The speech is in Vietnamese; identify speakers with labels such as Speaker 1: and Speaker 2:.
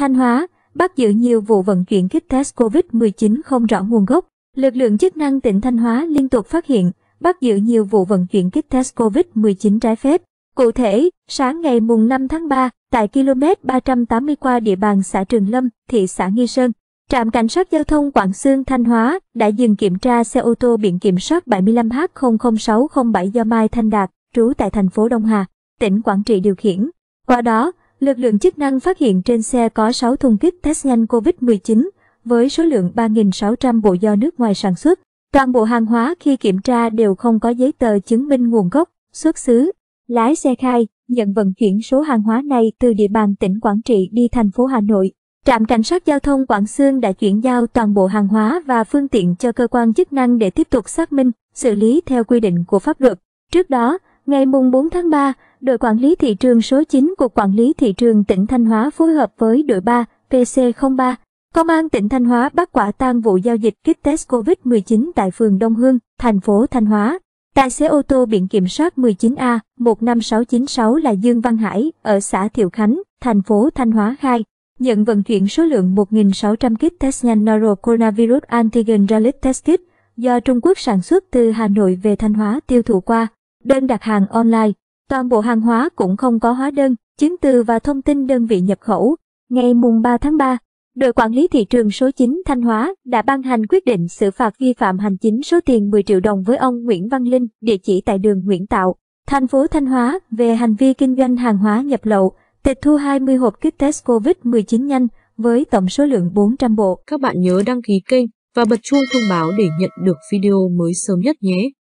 Speaker 1: Thanh Hóa bắt giữ nhiều vụ vận chuyển kit test COVID-19 không rõ nguồn gốc. Lực lượng chức năng tỉnh Thanh Hóa liên tục phát hiện, bắt giữ nhiều vụ vận chuyển kit test COVID-19 trái phép. Cụ thể, sáng ngày mùng 5 tháng 3, tại km 380 qua địa bàn xã Trường Lâm, thị xã Nghi Sơn, trạm cảnh sát giao thông Quảng Sương Thanh Hóa đã dừng kiểm tra xe ô tô biển kiểm soát 75H00607 do Mai Thanh Đạt, trú tại thành phố Đông Hà, tỉnh Quảng Trị điều khiển. Qua đó, Lực lượng chức năng phát hiện trên xe có 6 thùng kit test nhanh COVID-19 với số lượng 3.600 bộ do nước ngoài sản xuất. Toàn bộ hàng hóa khi kiểm tra đều không có giấy tờ chứng minh nguồn gốc, xuất xứ. Lái xe khai, nhận vận chuyển số hàng hóa này từ địa bàn tỉnh Quảng Trị đi thành phố Hà Nội. Trạm Cảnh sát Giao thông Quảng Sương đã chuyển giao toàn bộ hàng hóa và phương tiện cho cơ quan chức năng để tiếp tục xác minh, xử lý theo quy định của pháp luật. Trước đó, Ngày 4 tháng 3, đội quản lý thị trường số 9 của quản lý thị trường tỉnh Thanh Hóa phối hợp với đội 3 PC03, Công an tỉnh Thanh Hóa bắt quả tang vụ giao dịch kit test COVID-19 tại phường Đông Hương, thành phố Thanh Hóa. Tài xế ô tô biển kiểm soát 19A 15696 là Dương Văn Hải ở xã Thiệu Khánh, thành phố Thanh Hóa khai nhận vận chuyển số lượng 1.600 kit test nhanh Noro Coronavirus Antigen rapid Test Kit do Trung Quốc sản xuất từ Hà Nội về Thanh Hóa tiêu thụ qua đơn đặt hàng online. Toàn bộ hàng hóa cũng không có hóa đơn, chứng từ và thông tin đơn vị nhập khẩu. Ngày mùng 3 tháng 3, đội quản lý thị trường số 9 Thanh Hóa đã ban hành quyết định xử phạt vi phạm hành chính số tiền 10 triệu đồng với ông Nguyễn Văn Linh, địa chỉ tại đường Nguyễn Tạo, thành phố Thanh Hóa về hành vi kinh doanh hàng hóa nhập lậu, tịch thu 20 hộp kit test COVID-19 nhanh với tổng số lượng 400 bộ. Các bạn nhớ đăng ký kênh và bật chuông thông báo để nhận được video mới sớm nhất nhé.